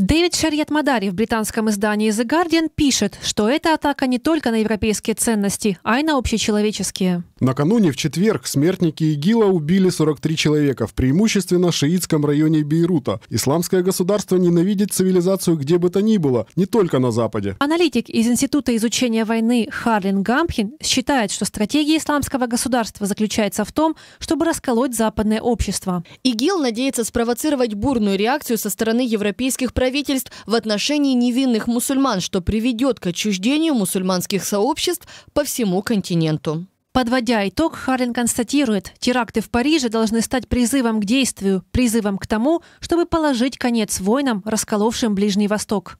Дэвид Шарьят Мадари в британском издании The Guardian пишет, что эта атака не только на европейские ценности, а и на общечеловеческие. Накануне в четверг смертники ИГИЛа убили 43 человека в преимущественно шиитском районе Бейрута. Исламское государство ненавидит цивилизацию где бы то ни было, не только на Западе. Аналитик из Института изучения войны Харлин Гампхин считает, что стратегия исламского государства заключается в том, чтобы расколоть западное общество. ИГИЛ надеется спровоцировать бурную реакцию со стороны европейских правительств правительств в отношении невинных мусульман, что приведет к отчуждению мусульманских сообществ по всему континенту. Подводя итог, Харлин констатирует, теракты в Париже должны стать призывом к действию, призывом к тому, чтобы положить конец войнам, расколовшим Ближний Восток.